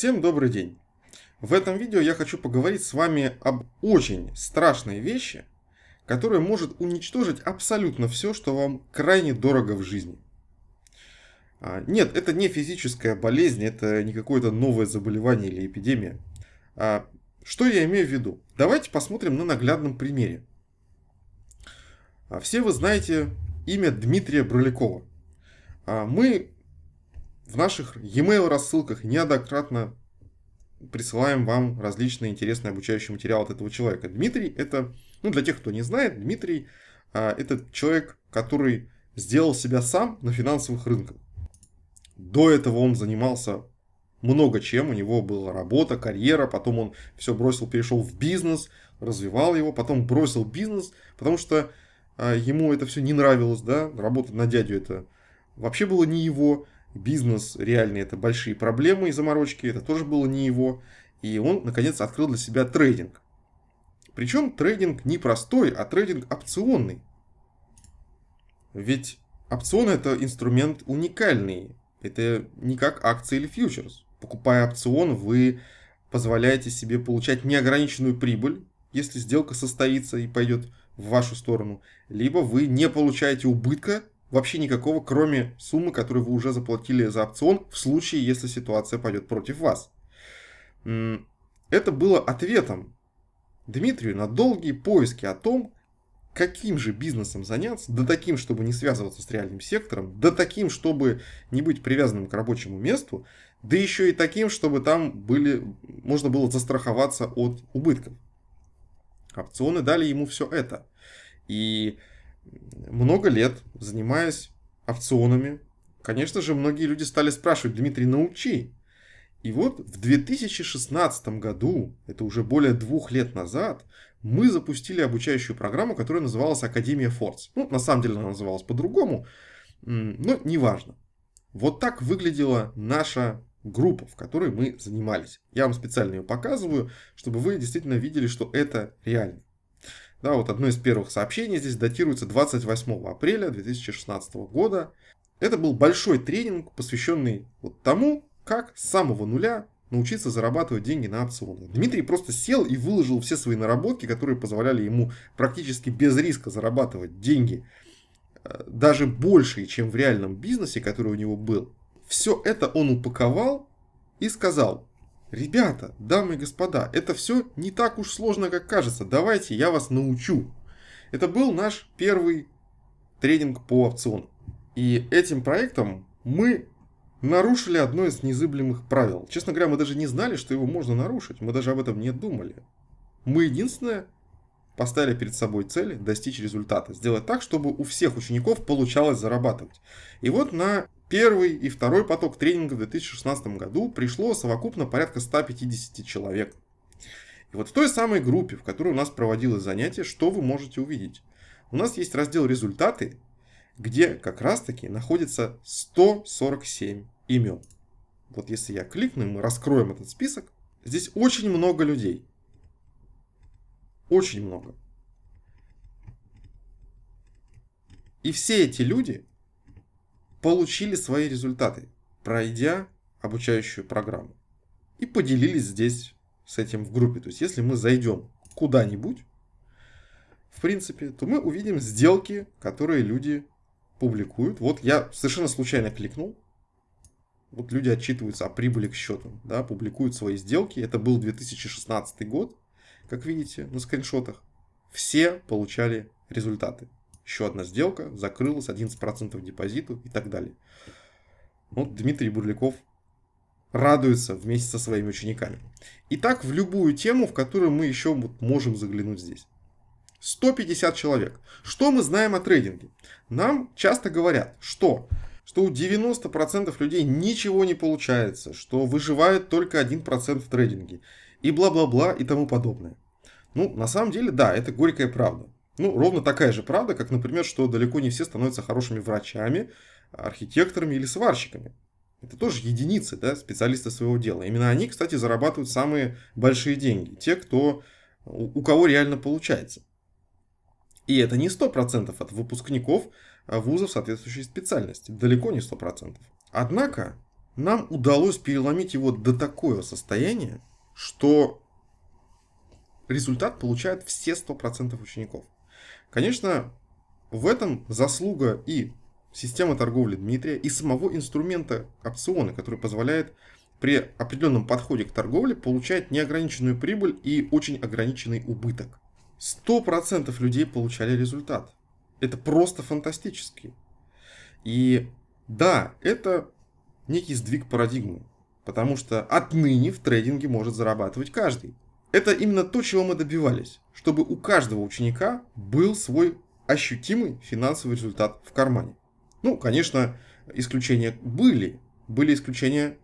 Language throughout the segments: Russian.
Всем добрый день! В этом видео я хочу поговорить с вами об очень страшной вещи, которая может уничтожить абсолютно все, что вам крайне дорого в жизни. А, нет, это не физическая болезнь, это не какое-то новое заболевание или эпидемия. А, что я имею в виду? Давайте посмотрим на наглядном примере. А, все вы знаете имя Дмитрия Бролякова. Мы в наших e-mail рассылках неоднократно присылаем вам различные интересные обучающие материалы от этого человека. Дмитрий это, ну для тех, кто не знает, Дмитрий а, это человек, который сделал себя сам на финансовых рынках. До этого он занимался много чем, у него была работа, карьера, потом он все бросил, перешел в бизнес, развивал его, потом бросил бизнес, потому что а, ему это все не нравилось, да, работать на дядю это вообще было не его, бизнес, реальные это большие проблемы и заморочки, это тоже было не его. И он, наконец, открыл для себя трейдинг. Причем трейдинг не простой, а трейдинг опционный. Ведь опцион это инструмент уникальный. Это не как акции или фьючерс. Покупая опцион, вы позволяете себе получать неограниченную прибыль, если сделка состоится и пойдет в вашу сторону, либо вы не получаете убытка, вообще никакого, кроме суммы, которую вы уже заплатили за опцион, в случае, если ситуация пойдет против вас. Это было ответом Дмитрию на долгие поиски о том, каким же бизнесом заняться, да таким, чтобы не связываться с реальным сектором, да таким, чтобы не быть привязанным к рабочему месту, да еще и таким, чтобы там были, можно было застраховаться от убытков. Опционы дали ему все это. И много лет занимаясь опционами, конечно же, многие люди стали спрашивать, Дмитрий, научи. И вот в 2016 году, это уже более двух лет назад, мы запустили обучающую программу, которая называлась Академия Форс. Ну, на самом деле она называлась по-другому, но неважно. Вот так выглядела наша группа, в которой мы занимались. Я вам специально ее показываю, чтобы вы действительно видели, что это реально. Да, вот одно из первых сообщений здесь датируется 28 апреля 2016 года. Это был большой тренинг, посвященный вот тому, как с самого нуля научиться зарабатывать деньги на опционы. Дмитрий просто сел и выложил все свои наработки, которые позволяли ему практически без риска зарабатывать деньги, э, даже больше, чем в реальном бизнесе, который у него был. Все это он упаковал и сказал, Ребята, дамы и господа, это все не так уж сложно, как кажется. Давайте я вас научу. Это был наш первый тренинг по опциону. И этим проектом мы нарушили одно из незыблемых правил. Честно говоря, мы даже не знали, что его можно нарушить. Мы даже об этом не думали. Мы единственное поставили перед собой цели достичь результата. Сделать так, чтобы у всех учеников получалось зарабатывать. И вот на первый и второй поток тренинга в 2016 году пришло совокупно порядка 150 человек. И вот в той самой группе, в которой у нас проводилось занятие, что вы можете увидеть? У нас есть раздел «Результаты», где как раз-таки находится 147 имен. Вот если я кликну, мы раскроем этот список. Здесь очень много людей. Очень много. И все эти люди получили свои результаты, пройдя обучающую программу. И поделились здесь с этим в группе. То есть, если мы зайдем куда-нибудь, в принципе, то мы увидим сделки, которые люди публикуют. Вот я совершенно случайно кликнул. Вот люди отчитываются о прибыли к счету, да, публикуют свои сделки. Это был 2016 год, как видите на скриншотах. Все получали результаты еще одна сделка, закрылась, 11% депозиту и так далее. Вот Дмитрий Бурляков радуется вместе со своими учениками. Итак, в любую тему, в которую мы еще вот можем заглянуть здесь. 150 человек. Что мы знаем о трейдинге? Нам часто говорят, что, что у 90% людей ничего не получается, что выживает только 1% в трейдинге и бла-бла-бла и тому подобное. Ну, на самом деле, да, это горькая правда. Ну, ровно такая же правда, как, например, что далеко не все становятся хорошими врачами, архитекторами или сварщиками. Это тоже единицы, да, специалисты своего дела. Именно они, кстати, зарабатывают самые большие деньги. Те, кто, у кого реально получается. И это не 100% от выпускников а, вузов соответствующей специальности. Далеко не 100%. Однако, нам удалось переломить его до такого состояния, что результат получают все 100% учеников. Конечно, в этом заслуга и системы торговли Дмитрия, и самого инструмента опциона, который позволяет при определенном подходе к торговле получать неограниченную прибыль и очень ограниченный убыток. 100% людей получали результат. Это просто фантастически. И да, это некий сдвиг парадигмы, потому что отныне в трейдинге может зарабатывать каждый. Это именно то, чего мы добивались, чтобы у каждого ученика был свой ощутимый финансовый результат в кармане. Ну, конечно, исключения были. Были исключения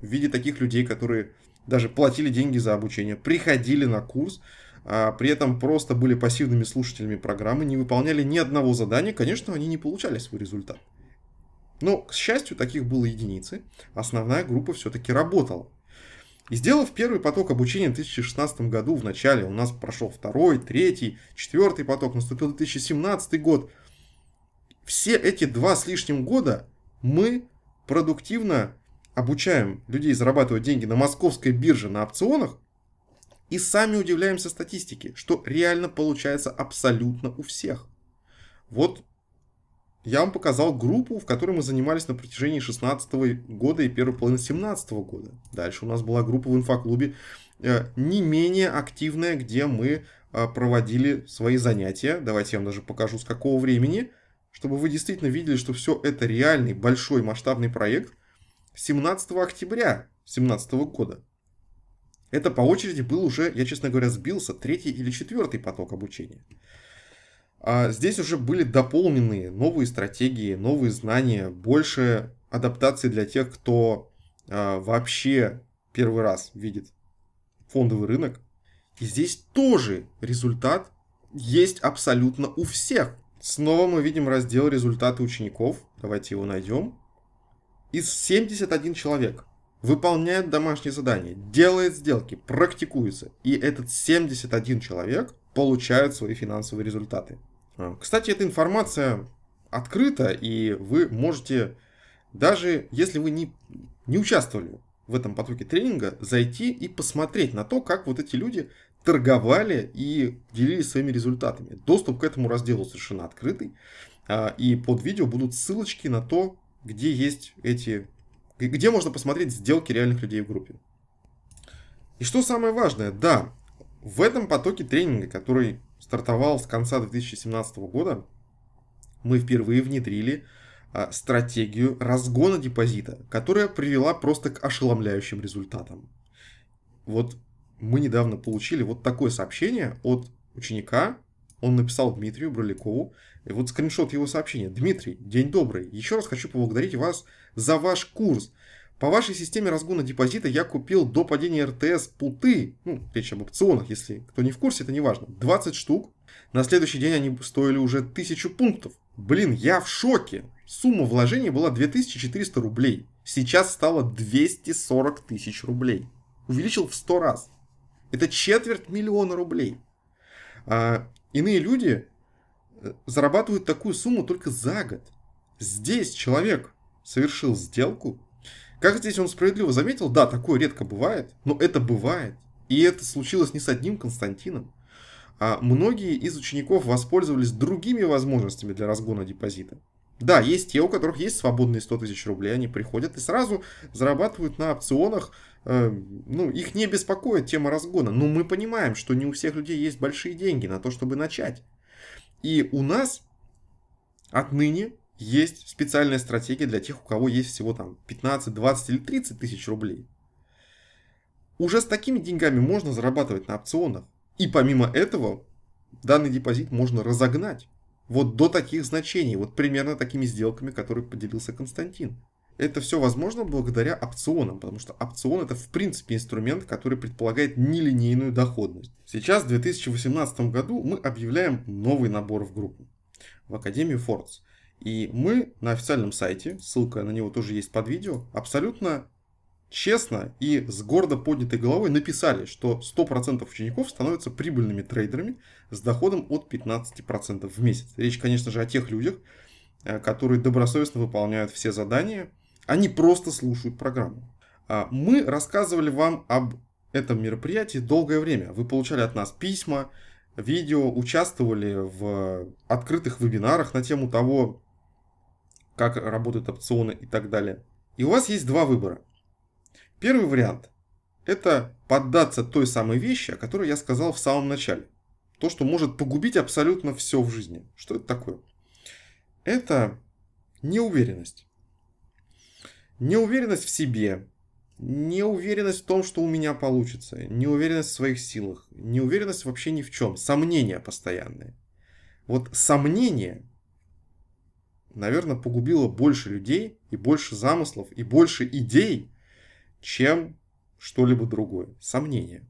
в виде таких людей, которые даже платили деньги за обучение, приходили на курс, а при этом просто были пассивными слушателями программы, не выполняли ни одного задания, конечно, они не получали свой результат. Но, к счастью, таких было единицы. Основная группа все-таки работала. И сделав первый поток обучения в 2016 году в начале, у нас прошел второй, третий, четвертый поток, наступил 2017 год. Все эти два с лишним года мы продуктивно обучаем людей зарабатывать деньги на московской бирже на опционах и сами удивляемся статистике, что реально получается абсолютно у всех. Вот я вам показал группу, в которой мы занимались на протяжении 16 года и первой половины 17 года. Дальше у нас была группа в инфоклубе э, не менее активная, где мы э, проводили свои занятия. Давайте я вам даже покажу, с какого времени, чтобы вы действительно видели, что все это реальный большой масштабный проект 17 октября 2017 года. Это по очереди был уже, я, честно говоря, сбился, третий или четвертый поток обучения. А здесь уже были дополнены новые стратегии, новые знания, больше адаптации для тех, кто а, вообще первый раз видит фондовый рынок. И здесь тоже результат есть абсолютно у всех. Снова мы видим раздел результаты учеников. Давайте его найдем. Из 71 человек выполняет домашние задания, делает сделки, практикуется. И этот 71 человек получает свои финансовые результаты. А, кстати, эта информация открыта, и вы можете, даже если вы не, не участвовали в этом потоке тренинга, зайти и посмотреть на то, как вот эти люди торговали и делились своими результатами. Доступ к этому разделу совершенно открытый, а, и под видео будут ссылочки на то, где есть эти, где можно посмотреть сделки реальных людей в группе. И что самое важное, да, в этом потоке тренинга, который стартовал с конца 2017 года, мы впервые внедрили а, стратегию разгона депозита, которая привела просто к ошеломляющим результатам. Вот мы недавно получили вот такое сообщение от ученика, он написал Дмитрию Броликову. И вот скриншот его сообщения. Дмитрий, день добрый. Еще раз хочу поблагодарить вас за ваш курс. По вашей системе разгона депозита я купил до падения РТС путы, ну, речь об опционах, если кто не в курсе, это не важно, 20 штук. На следующий день они стоили уже 1000 пунктов. Блин, я в шоке. Сумма вложений была 2400 рублей. Сейчас стало 240 тысяч рублей. Увеличил в 100 раз. Это четверть миллиона рублей. А, иные люди э, зарабатывают такую сумму только за год. Здесь человек совершил сделку как здесь он справедливо заметил, да, такое редко бывает, но это бывает. И это случилось не с одним Константином. А многие из учеников воспользовались другими возможностями для разгона депозита. Да, есть те, у которых есть свободные 100 тысяч рублей, они приходят и сразу зарабатывают на опционах. Эм, ну, их не беспокоит тема разгона. Но мы понимаем, что не у всех людей есть большие деньги на то, чтобы начать. И у нас отныне есть специальная стратегия для тех, у кого есть всего там 15, 20 или 30 тысяч рублей. Уже с такими деньгами можно зарабатывать на опционах. И помимо этого, данный депозит можно разогнать. Вот до таких значений, вот примерно такими сделками, которые поделился Константин. Это все возможно благодаря опционам, потому что опцион это в принципе инструмент, который предполагает нелинейную доходность. Сейчас в 2018 году мы объявляем новый набор в группу в Академию Фордс. И мы на официальном сайте, ссылка на него тоже есть под видео, абсолютно честно и с гордо поднятой головой написали, что 100% учеников становятся прибыльными трейдерами с доходом от 15% в месяц. Речь, конечно же, о тех людях, э, которые добросовестно выполняют все задания, они просто слушают программу. А мы рассказывали вам об этом мероприятии долгое время. Вы получали от нас письма, видео, участвовали в открытых вебинарах на тему того, как работают опционы и так далее. И у вас есть два выбора. Первый вариант – это поддаться той самой вещи, о которой я сказал в самом начале. То, что может погубить абсолютно все в жизни. Что это такое? Это неуверенность. Неуверенность в себе, неуверенность в том, что у меня получится, неуверенность в своих силах, неуверенность вообще ни в чем, сомнения постоянные. Вот сомнения наверное, погубило больше людей и больше замыслов и больше идей, чем что-либо другое. Сомнение.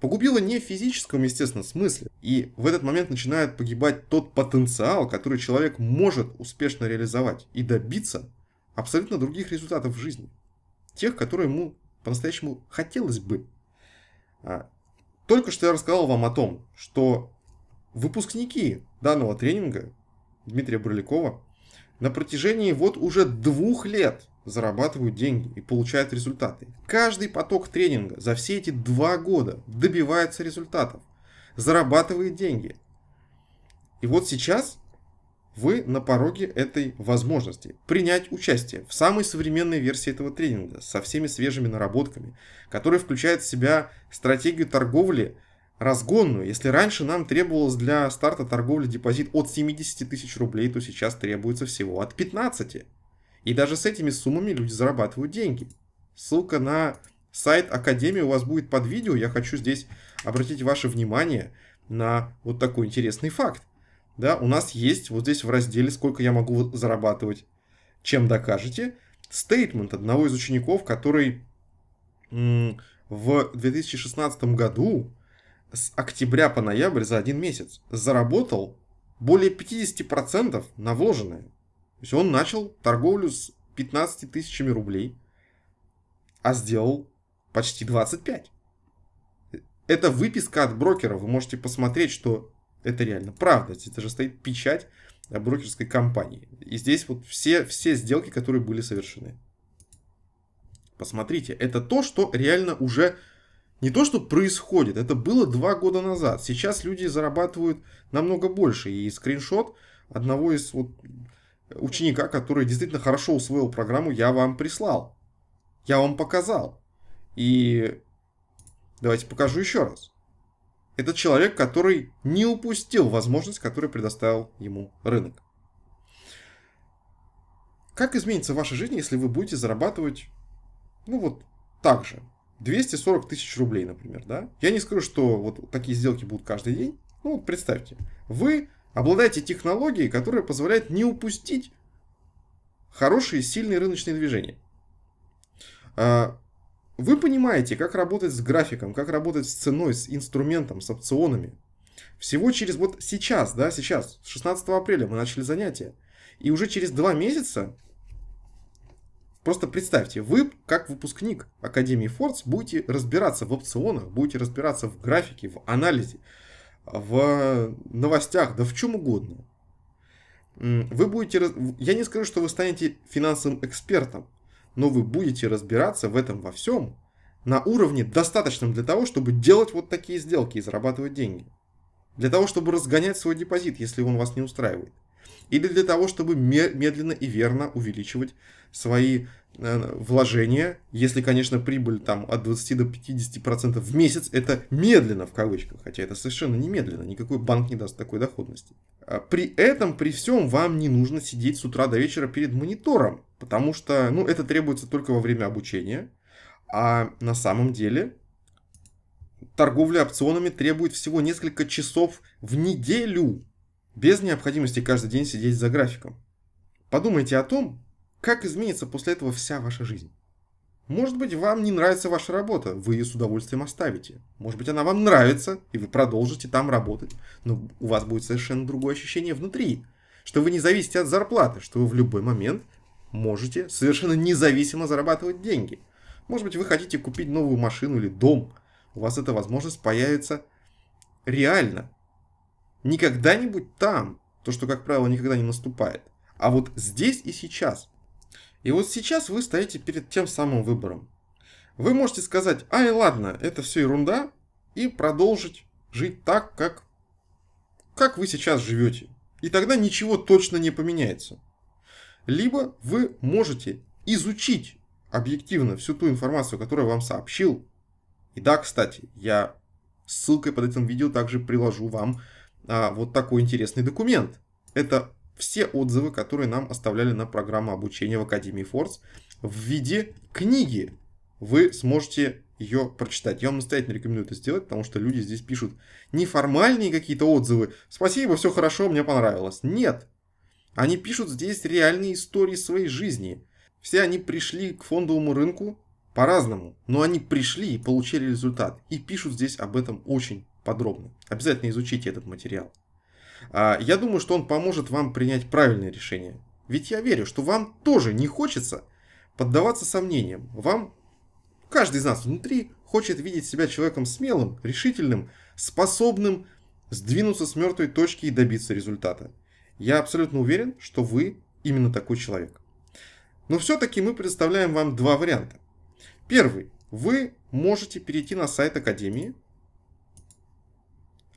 Погубило не в физическом, естественно, смысле. И в этот момент начинает погибать тот потенциал, который человек может успешно реализовать и добиться абсолютно других результатов в жизни. Тех, которые ему по-настоящему хотелось бы. А, только что я рассказал вам о том, что выпускники данного тренинга Дмитрия Бурлякова на протяжении вот уже двух лет зарабатывают деньги и получают результаты. Каждый поток тренинга за все эти два года добивается результатов, зарабатывает деньги. И вот сейчас вы на пороге этой возможности принять участие в самой современной версии этого тренинга со всеми свежими наработками, который включает в себя стратегию торговли – разгонную. Если раньше нам требовалось для старта торговли депозит от 70 тысяч рублей, то сейчас требуется всего от 15. И даже с этими суммами люди зарабатывают деньги. Ссылка на сайт Академии у вас будет под видео. Я хочу здесь обратить ваше внимание на вот такой интересный факт. Да, у нас есть вот здесь в разделе «Сколько я могу зарабатывать?» Чем докажете? Стейтмент одного из учеников, который в 2016 году с октября по ноябрь за один месяц заработал более 50% на вложенное. То есть он начал торговлю с 15 тысячами рублей, а сделал почти 25. Это выписка от брокера. Вы можете посмотреть, что это реально правда. Это же стоит печать брокерской компании. И здесь вот все, все сделки, которые были совершены. Посмотрите, это то, что реально уже не то, что происходит, это было два года назад. Сейчас люди зарабатывают намного больше. И скриншот одного из вот ученика, который действительно хорошо усвоил программу, я вам прислал. Я вам показал. И давайте покажу еще раз. Это человек, который не упустил возможность, которую предоставил ему рынок. Как изменится ваша жизнь, если вы будете зарабатывать, ну вот, так же? 240 тысяч рублей, например, да? Я не скажу, что вот такие сделки будут каждый день. Ну, вот представьте, вы обладаете технологией, которая позволяет не упустить хорошие, сильные рыночные движения. А, вы понимаете, как работать с графиком, как работать с ценой, с инструментом, с опционами. Всего через вот сейчас, да, сейчас, 16 апреля мы начали занятия. И уже через два месяца Просто представьте, вы как выпускник Академии Фордс будете разбираться в опционах, будете разбираться в графике, в анализе, в новостях, да в чем угодно. Вы будете, я не скажу, что вы станете финансовым экспертом, но вы будете разбираться в этом во всем на уровне достаточном для того, чтобы делать вот такие сделки и зарабатывать деньги. Для того, чтобы разгонять свой депозит, если он вас не устраивает или для того, чтобы медленно и верно увеличивать свои э, вложения, если, конечно, прибыль там от 20 до 50 процентов в месяц, это медленно в кавычках, хотя это совершенно не медленно, никакой банк не даст такой доходности. А при этом, при всем, вам не нужно сидеть с утра до вечера перед монитором, потому что, ну, это требуется только во время обучения, а на самом деле торговля опционами требует всего несколько часов в неделю, без необходимости каждый день сидеть за графиком. Подумайте о том, как изменится после этого вся ваша жизнь. Может быть, вам не нравится ваша работа, вы ее с удовольствием оставите. Может быть, она вам нравится, и вы продолжите там работать, но у вас будет совершенно другое ощущение внутри, что вы не зависите от зарплаты, что вы в любой момент можете совершенно независимо зарабатывать деньги. Может быть, вы хотите купить новую машину или дом, у вас эта возможность появится реально, не когда-нибудь там, то, что, как правило, никогда не наступает, а вот здесь и сейчас. И вот сейчас вы стоите перед тем самым выбором. Вы можете сказать, ай, ладно, это все ерунда, и продолжить жить так, как, как вы сейчас живете. И тогда ничего точно не поменяется. Либо вы можете изучить объективно всю ту информацию, которую вам сообщил. И да, кстати, я ссылкой под этим видео также приложу вам а, вот такой интересный документ. Это все отзывы, которые нам оставляли на программу обучения в Академии Форс в виде книги. Вы сможете ее прочитать. Я вам настоятельно рекомендую это сделать, потому что люди здесь пишут неформальные какие-то отзывы. Спасибо, все хорошо, мне понравилось. Нет. Они пишут здесь реальные истории своей жизни. Все они пришли к фондовому рынку по-разному, но они пришли и получили результат. И пишут здесь об этом очень подробно. Обязательно изучите этот материал. А, я думаю, что он поможет вам принять правильное решение. Ведь я верю, что вам тоже не хочется поддаваться сомнениям. Вам, каждый из нас внутри, хочет видеть себя человеком смелым, решительным, способным сдвинуться с мертвой точки и добиться результата. Я абсолютно уверен, что вы именно такой человек. Но все-таки мы представляем вам два варианта. Первый. Вы можете перейти на сайт Академии,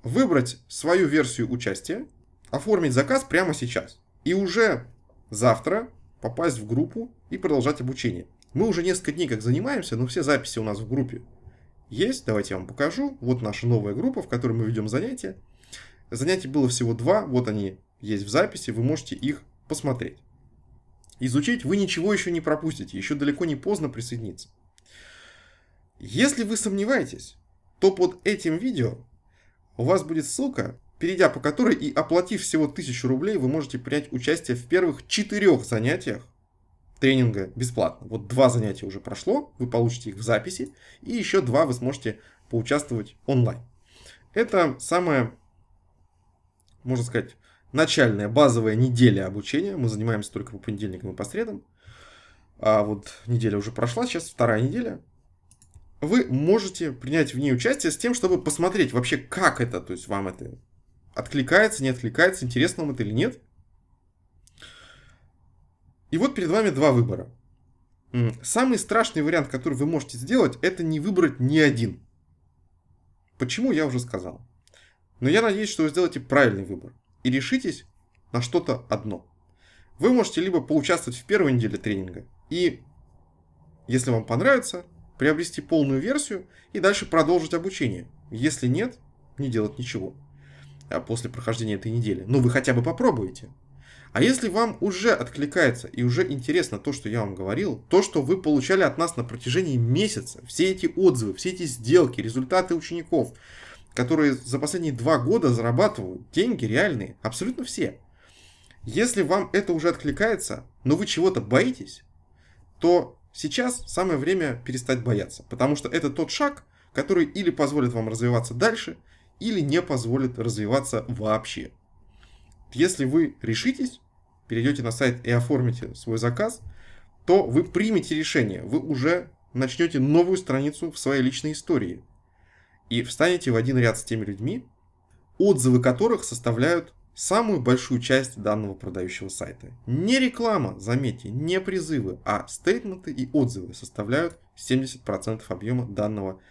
выбрать свою версию участия, оформить заказ прямо сейчас. И уже завтра попасть в группу и продолжать обучение. Мы уже несколько дней как занимаемся, но все записи у нас в группе есть. Давайте я вам покажу. Вот наша новая группа, в которой мы ведем занятия. Занятий было всего два, вот они есть в записи, вы можете их посмотреть. Изучить вы ничего еще не пропустите, еще далеко не поздно присоединиться. Если вы сомневаетесь, то под этим видео у вас будет ссылка, перейдя по которой и оплатив всего 1000 рублей, вы можете принять участие в первых четырех занятиях тренинга бесплатно. Вот два занятия уже прошло, вы получите их в записи, и еще два вы сможете поучаствовать онлайн. Это самая, можно сказать, начальная базовая неделя обучения. Мы занимаемся только по понедельникам и по средам. А вот неделя уже прошла, сейчас вторая неделя вы можете принять в ней участие с тем, чтобы посмотреть вообще, как это, то есть вам это откликается, не откликается, интересно вам это или нет. И вот перед вами два выбора. Самый страшный вариант, который вы можете сделать, это не выбрать ни один. Почему, я уже сказал. Но я надеюсь, что вы сделаете правильный выбор и решитесь на что-то одно. Вы можете либо поучаствовать в первой неделе тренинга и, если вам понравится, приобрести полную версию и дальше продолжить обучение. Если нет, не делать ничего а после прохождения этой недели. Ну, вы хотя бы попробуйте. А если вам уже откликается и уже интересно то, что я вам говорил, то, что вы получали от нас на протяжении месяца, все эти отзывы, все эти сделки, результаты учеников, которые за последние два года зарабатывают деньги реальные, абсолютно все. Если вам это уже откликается, но вы чего-то боитесь, то Сейчас самое время перестать бояться, потому что это тот шаг, который или позволит вам развиваться дальше, или не позволит развиваться вообще. Если вы решитесь, перейдете на сайт и оформите свой заказ, то вы примете решение, вы уже начнете новую страницу в своей личной истории и встанете в один ряд с теми людьми, отзывы которых составляют самую большую часть данного продающего сайта. Не реклама, заметьте, не призывы, а стейтменты и отзывы составляют 70% объема данного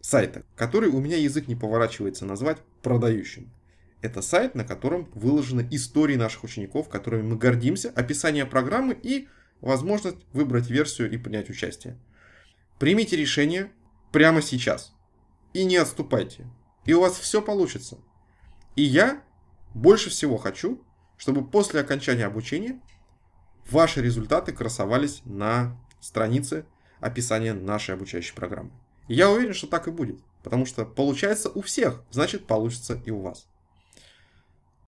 сайта, который у меня язык не поворачивается назвать продающим. Это сайт, на котором выложены истории наших учеников, которыми мы гордимся, описание программы и возможность выбрать версию и принять участие. Примите решение прямо сейчас и не отступайте, и у вас все получится. И я больше всего хочу, чтобы после окончания обучения ваши результаты красовались на странице описания нашей обучающей программы. я уверен, что так и будет, потому что получается у всех, значит получится и у вас.